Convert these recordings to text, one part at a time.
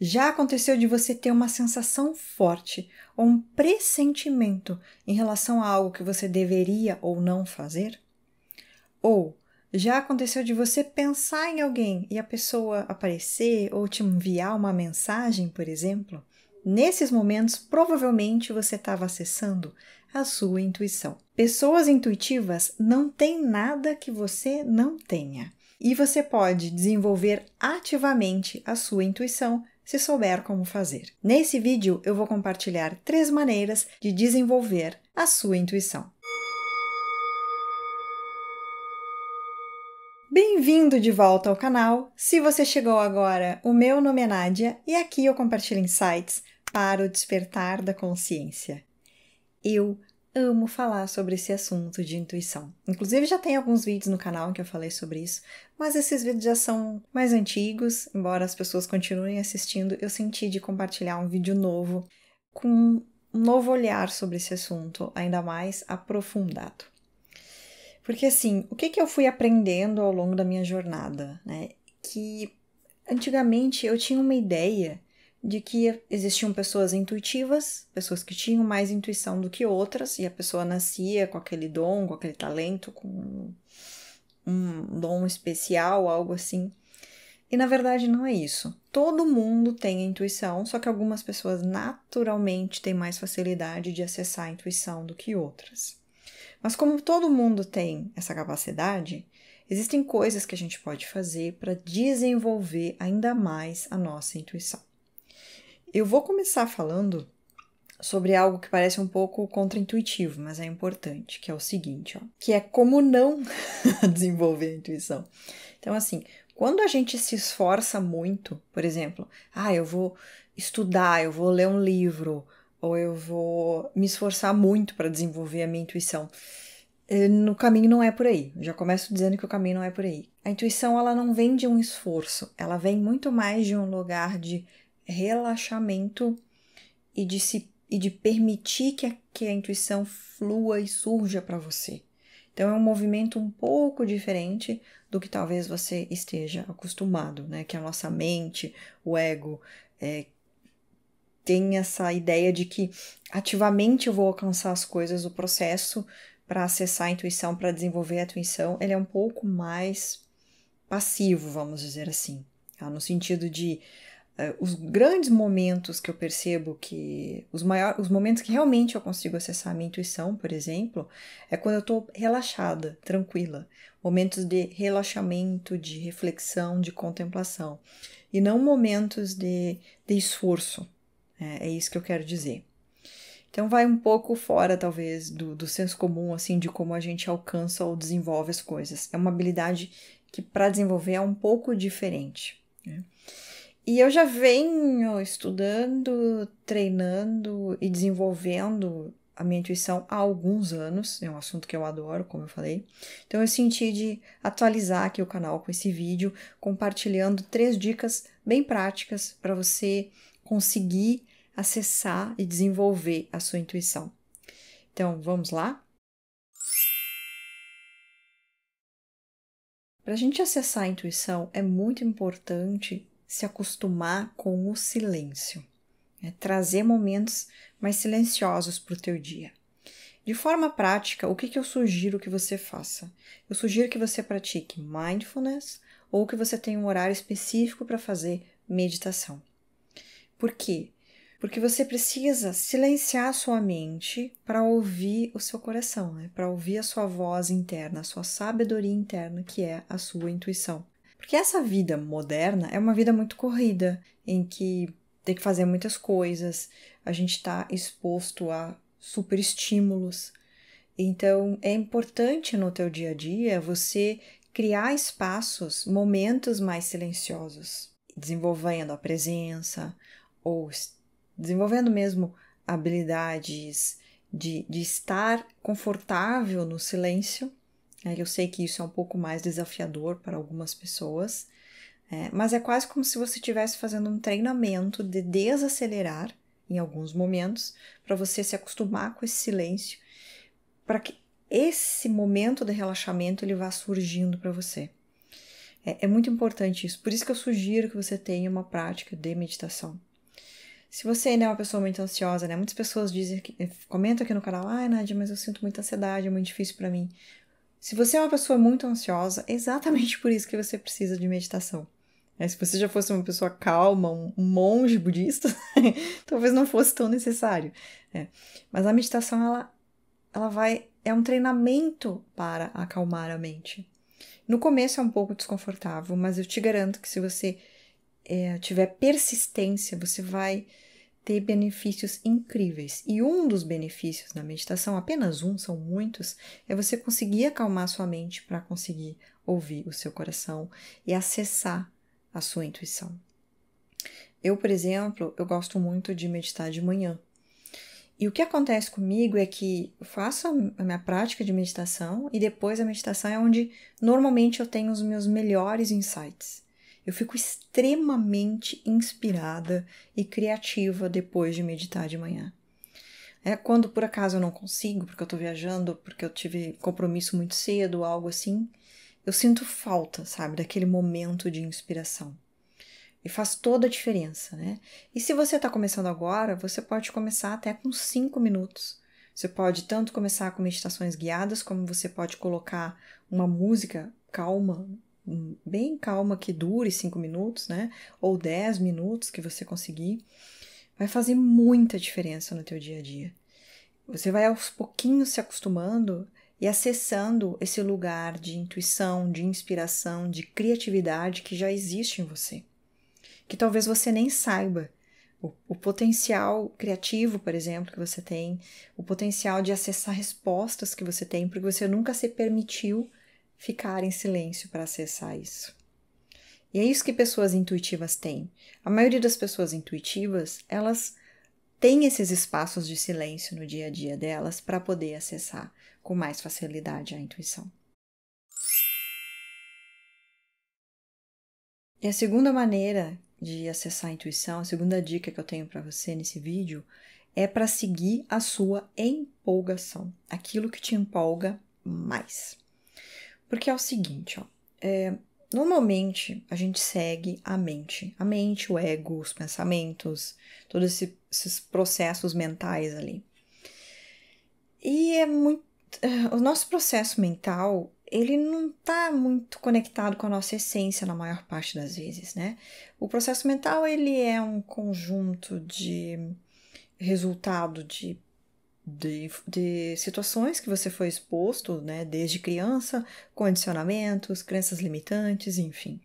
Já aconteceu de você ter uma sensação forte ou um pressentimento em relação a algo que você deveria ou não fazer? Ou já aconteceu de você pensar em alguém e a pessoa aparecer ou te enviar uma mensagem, por exemplo? Nesses momentos, provavelmente você estava acessando a sua intuição. Pessoas intuitivas não têm nada que você não tenha. E você pode desenvolver ativamente a sua intuição se souber como fazer. Nesse vídeo eu vou compartilhar três maneiras de desenvolver a sua intuição. Bem-vindo de volta ao canal! Se você chegou agora, o meu nome é Nádia e aqui eu compartilho insights para o despertar da consciência. Eu amo falar sobre esse assunto de intuição. Inclusive, já tem alguns vídeos no canal que eu falei sobre isso, mas esses vídeos já são mais antigos, embora as pessoas continuem assistindo, eu senti de compartilhar um vídeo novo com um novo olhar sobre esse assunto, ainda mais aprofundado. Porque assim, o que, que eu fui aprendendo ao longo da minha jornada, né? Que antigamente eu tinha uma ideia de que existiam pessoas intuitivas, pessoas que tinham mais intuição do que outras, e a pessoa nascia com aquele dom, com aquele talento, com um dom especial, algo assim. E na verdade não é isso. Todo mundo tem intuição, só que algumas pessoas naturalmente têm mais facilidade de acessar a intuição do que outras. Mas como todo mundo tem essa capacidade, existem coisas que a gente pode fazer para desenvolver ainda mais a nossa intuição. Eu vou começar falando sobre algo que parece um pouco contraintuitivo, mas é importante, que é o seguinte, ó, que é como não desenvolver a intuição. Então, assim, quando a gente se esforça muito, por exemplo, ah, eu vou estudar, eu vou ler um livro, ou eu vou me esforçar muito para desenvolver a minha intuição. Eh, no caminho não é por aí. Eu já começo dizendo que o caminho não é por aí. A intuição ela não vem de um esforço, ela vem muito mais de um lugar de relaxamento e de, se, e de permitir que a, que a intuição flua e surja para você. Então é um movimento um pouco diferente do que talvez você esteja acostumado, né? Que a nossa mente, o ego, é, tem essa ideia de que ativamente eu vou alcançar as coisas, o processo para acessar a intuição, para desenvolver a intuição, ele é um pouco mais passivo, vamos dizer assim, tá? no sentido de eh, os grandes momentos que eu percebo que. Os, maior, os momentos que realmente eu consigo acessar a minha intuição, por exemplo, é quando eu estou relaxada, tranquila. Momentos de relaxamento, de reflexão, de contemplação. E não momentos de, de esforço. É, é isso que eu quero dizer. Então, vai um pouco fora, talvez, do, do senso comum, assim, de como a gente alcança ou desenvolve as coisas. É uma habilidade que, para desenvolver, é um pouco diferente. Né? E eu já venho estudando, treinando e desenvolvendo a minha intuição há alguns anos, é um assunto que eu adoro, como eu falei. Então eu senti de atualizar aqui o canal com esse vídeo, compartilhando três dicas bem práticas para você conseguir acessar e desenvolver a sua intuição. Então vamos lá? Para a gente acessar a intuição, é muito importante se acostumar com o silêncio, né? trazer momentos mais silenciosos para o teu dia. De forma prática, o que, que eu sugiro que você faça? Eu sugiro que você pratique mindfulness ou que você tenha um horário específico para fazer meditação. Por quê? Porque você precisa silenciar a sua mente para ouvir o seu coração, né? para ouvir a sua voz interna, a sua sabedoria interna, que é a sua intuição. Porque essa vida moderna é uma vida muito corrida, em que tem que fazer muitas coisas, a gente está exposto a super estímulos. Então, é importante no teu dia a dia você criar espaços, momentos mais silenciosos, desenvolvendo a presença ou desenvolvendo mesmo habilidades de, de estar confortável no silêncio é, eu sei que isso é um pouco mais desafiador para algumas pessoas, é, mas é quase como se você estivesse fazendo um treinamento de desacelerar em alguns momentos para você se acostumar com esse silêncio, para que esse momento de relaxamento ele vá surgindo para você. É, é, muito importante isso. Por isso que eu sugiro que você tenha uma prática de meditação. Se você ainda é uma pessoa muito ansiosa, né? Muitas pessoas dizem, eh, comentam aqui no canal, ai, ah, mas eu sinto muita ansiedade, é muito difícil para mim. Se você é uma pessoa muito ansiosa, é exatamente por isso que você precisa de meditação. É, se você já fosse uma pessoa calma, um monge budista, talvez não fosse tão necessário. É. Mas a meditação, ela, ela vai. É um treinamento para acalmar a mente. No começo é um pouco desconfortável, mas eu te garanto que se você é, tiver persistência, você vai ter benefícios incríveis. E um dos benefícios da meditação, apenas um, são muitos, é você conseguir acalmar sua mente para conseguir ouvir o seu coração e acessar a sua intuição. Eu, por exemplo, eu gosto muito de meditar de manhã. E o que acontece comigo é que eu faço a minha prática de meditação e depois a meditação é onde normalmente eu tenho os meus melhores insights. Eu fico extremamente inspirada e criativa depois de meditar de manhã. É quando por acaso eu não consigo, porque eu tô viajando, porque eu tive compromisso muito cedo, algo assim, eu sinto falta, sabe, daquele momento de inspiração. E faz toda a diferença, né? E se você está começando agora, você pode começar até com cinco minutos. Você pode tanto começar com meditações guiadas, como você pode colocar uma música calma bem calma que dure 5 minutos, né? Ou 10 minutos que você conseguir, vai fazer muita diferença no teu dia a dia. Você vai aos pouquinhos se acostumando e acessando esse lugar de intuição, de inspiração, de criatividade que já existe em você. Que talvez você nem saiba o, o, potencial criativo, por exemplo, que você tem, o potencial de acessar respostas que você tem, porque você nunca se permitiu ficar em silêncio para acessar isso. E é isso que pessoas intuitivas têm. A maioria das pessoas intuitivas, elas têm esses espaços de silêncio no dia a dia delas para poder acessar com mais facilidade a intuição. E a segunda maneira de acessar a intuição, a segunda dica que eu tenho para você nesse vídeo é para seguir a sua empolgação, aquilo que te empolga mais. Porque é o seguinte, ó. É, normalmente a gente segue a mente. A mente, o ego, os pensamentos, todos esse, esses processos mentais ali. E é muito. Eh, o nosso processo mental, ele não está muito conectado com a nossa essência na maior parte das vezes, né? O processo mental, ele é um conjunto de resultado de de, de situações que você foi exposto, né, desde criança, condicionamentos, crenças limitantes, enfim.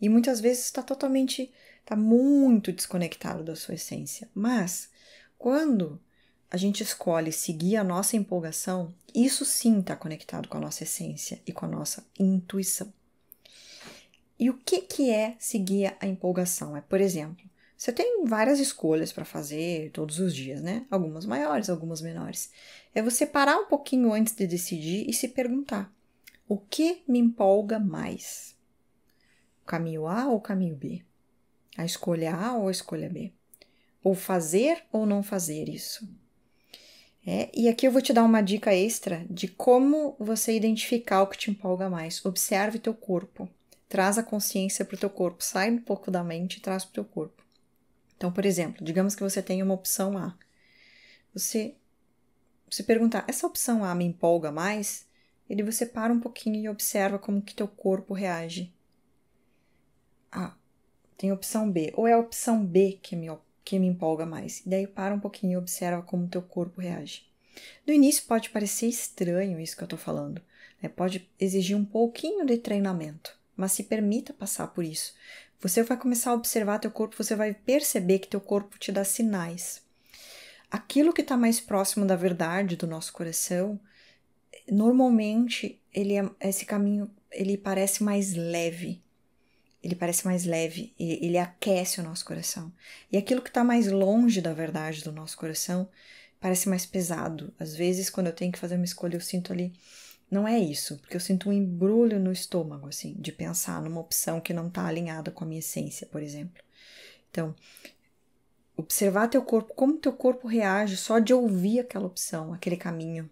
E muitas vezes está totalmente, está muito desconectado da sua essência. Mas quando a gente escolhe seguir a nossa empolgação, isso sim está conectado com a nossa essência e com a nossa intuição. E o que, que é seguir a empolgação? É, por exemplo, você tem várias escolhas para fazer todos os dias, né? Algumas maiores, algumas menores. É você parar um pouquinho antes de decidir e se perguntar: o que me empolga mais? O caminho A ou o caminho B? A escolha A ou a escolha B? Ou fazer ou não fazer isso? É, e aqui eu vou te dar uma dica extra de como você identificar o que te empolga mais. Observe teu corpo. Traz a consciência para o teu corpo. Sai um pouco da mente e traz para o teu corpo. Então, por exemplo, digamos que você tenha uma opção A. Você se perguntar, essa opção A me empolga mais? E aí você para um pouquinho e observa como que teu corpo reage. Ah, tem opção B. Ou é a opção B que me, que me empolga mais. E daí para um pouquinho e observa como teu corpo reage. No início pode parecer estranho isso que eu estou falando. Né? Pode exigir um pouquinho de treinamento. Mas se permita passar por isso. Você vai começar a observar teu corpo, você vai perceber que teu corpo te dá sinais. Aquilo que está mais próximo da verdade do nosso coração, normalmente ele é, esse caminho ele parece mais leve. Ele parece mais leve, ele aquece o nosso coração. E aquilo que está mais longe da verdade do nosso coração parece mais pesado. Às vezes, quando eu tenho que fazer uma escolha, eu sinto ali não é isso, porque eu sinto um embrulho no estômago, assim, de pensar numa opção que não está alinhada com a minha essência, por exemplo. Então, observar teu corpo, como teu corpo reage só de ouvir aquela opção, aquele caminho.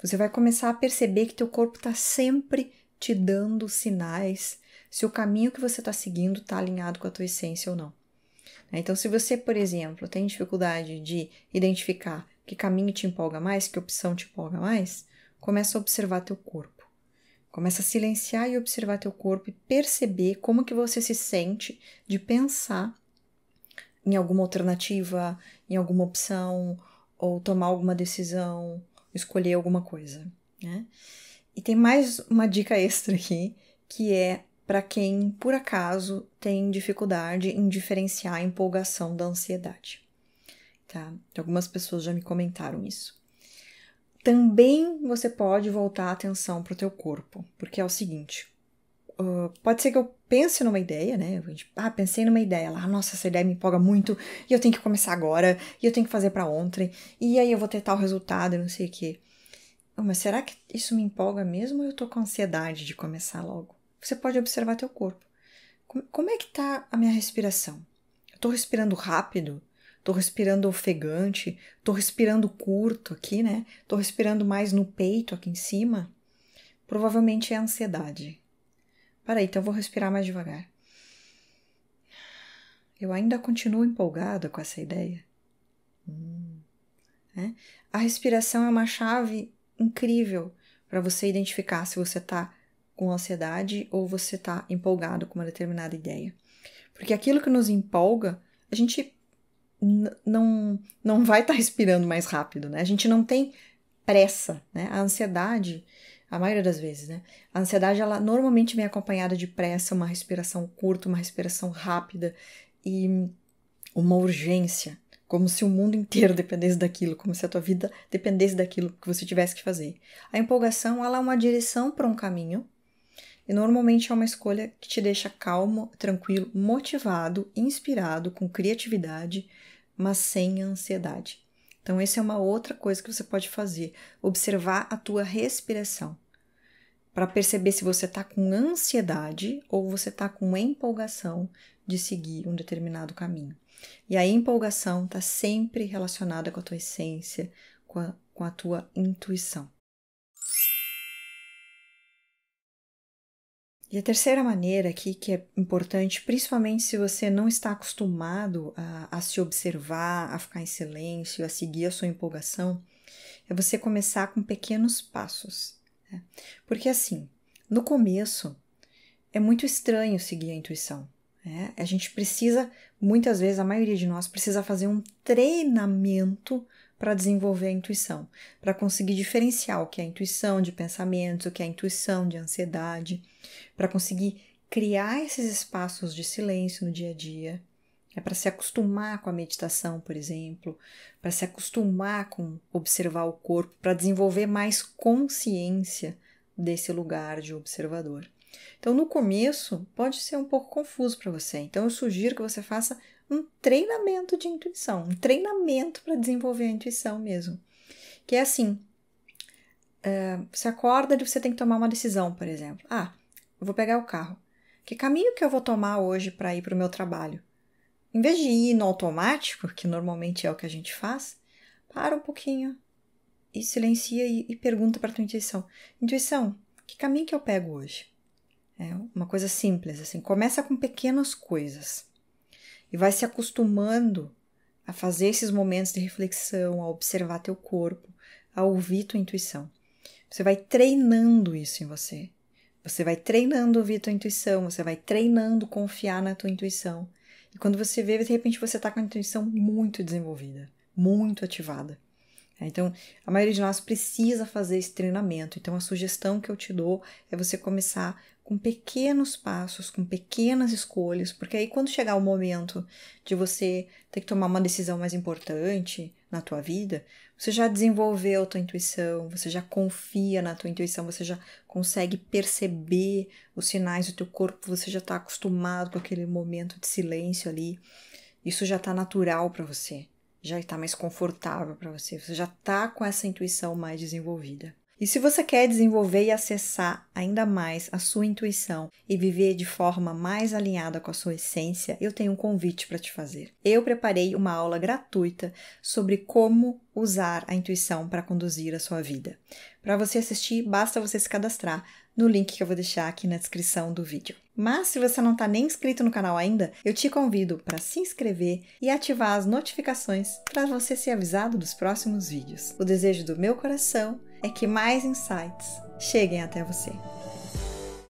Você vai começar a perceber que teu corpo está sempre te dando sinais se o caminho que você está seguindo está alinhado com a tua essência ou não. Né? Então, se você, por exemplo, tem dificuldade de identificar que caminho te empolga mais, que opção te empolga mais, começa a observar teu corpo. Começa a silenciar e observar teu corpo e perceber como que você se sente de pensar em alguma alternativa, em alguma opção, ou tomar alguma decisão, escolher alguma coisa, né? E tem mais uma dica extra aqui, que é para quem por acaso tem dificuldade em diferenciar a empolgação da ansiedade. Tá? Algumas pessoas já me comentaram isso também você pode voltar a atenção para o teu corpo, porque é o seguinte, uh, pode ser que eu pense numa ideia, né? Ah, pensei numa ideia lá, nossa, essa ideia me empolga muito, e eu tenho que começar agora, e eu tenho que fazer para ontem, e aí eu vou ter tal resultado, não sei o quê. Oh, mas será que isso me empolga mesmo ou eu estou com ansiedade de começar logo? Você pode observar teu corpo. Como, como é que está a minha respiração? Eu respirando rápido? tô respirando ofegante, tô respirando curto aqui, né? Tô respirando mais no peito aqui em cima. Provavelmente é ansiedade. Peraí, então eu vou respirar mais devagar. Eu ainda continuo empolgada com essa ideia. Hum, né? A respiração é uma chave incrível para você identificar se você está com ansiedade ou você está empolgado com uma determinada ideia. Porque aquilo que nos empolga, a gente não, não vai estar tá respirando mais rápido, né? A gente não tem pressa, né? A ansiedade, a maioria das vezes, né? A ansiedade, ela normalmente vem acompanhada de pressa, uma respiração curta, uma respiração rápida e uma urgência, como se o mundo inteiro dependesse daquilo, como se a tua vida dependesse daquilo que você tivesse que fazer. A empolgação, ela é uma direção para um caminho, e normalmente é uma escolha que te deixa calmo, tranquilo, motivado, inspirado, com criatividade, mas sem ansiedade. Então, essa é uma outra coisa que você pode fazer: observar a tua respiração para perceber se você está com ansiedade ou você está com empolgação de seguir um determinado caminho. E a empolgação está sempre relacionada com a tua essência, com a, com a tua intuição. E a terceira maneira aqui que é importante, principalmente se você não está acostumado a, a se observar, a ficar em silêncio, a seguir a sua empolgação, é você começar com pequenos passos. Né? Porque assim, no começo, é muito estranho seguir a intuição. Né? A gente precisa, muitas vezes, a maioria de nós precisa fazer um treinamento para desenvolver a intuição, para conseguir diferenciar o que é intuição de pensamentos, o que é intuição de ansiedade, para conseguir criar esses espaços de silêncio no dia a dia. É para se acostumar com a meditação, por exemplo, para se acostumar com observar o corpo, para desenvolver mais consciência desse lugar de observador. Então, no começo, pode ser um pouco confuso para você. Então, eu sugiro que você faça um treinamento de intuição, um treinamento para desenvolver a intuição mesmo. Que é assim: eh, você acorda e você tem que tomar uma decisão, por exemplo. Ah, eu vou pegar o carro. Que caminho que eu vou tomar hoje para ir para o meu trabalho? Em vez de ir no automático, que normalmente é o que a gente faz, para um pouquinho e silencia e, e pergunta para tua intuição: Intuição, que caminho que eu pego hoje? É uma coisa simples, assim. Começa com pequenas coisas e vai se acostumando a fazer esses momentos de reflexão, a observar teu corpo, a ouvir tua intuição. Você vai treinando isso em você. Você vai treinando ouvir tua intuição, você vai treinando confiar na tua intuição. E quando você vê, de repente você está com a intuição muito desenvolvida, muito ativada. Né? Então, a maioria de nós precisa fazer esse treinamento. Então, a sugestão que eu te dou é você começar com pequenos passos, com pequenas escolhas, porque aí quando chegar o momento de você ter que tomar uma decisão mais importante na tua vida, você já desenvolveu a tua intuição, você já confia na tua intuição, você já consegue perceber os sinais do teu corpo, você já está acostumado com aquele momento de silêncio ali. Isso já está natural para você já está mais confortável para você, você já está com essa intuição mais desenvolvida. E se você quer desenvolver e acessar ainda mais a sua intuição e viver de forma mais alinhada com a sua essência, eu tenho um convite para te fazer. Eu preparei uma aula gratuita sobre como usar a intuição para conduzir a sua vida. Para você assistir, basta você se cadastrar no link que eu vou deixar aqui na descrição do vídeo. Mas se você não está nem inscrito no canal ainda, eu te convido para se inscrever e ativar as notificações para você ser avisado dos próximos vídeos. O desejo do meu coração é que mais insights cheguem até você.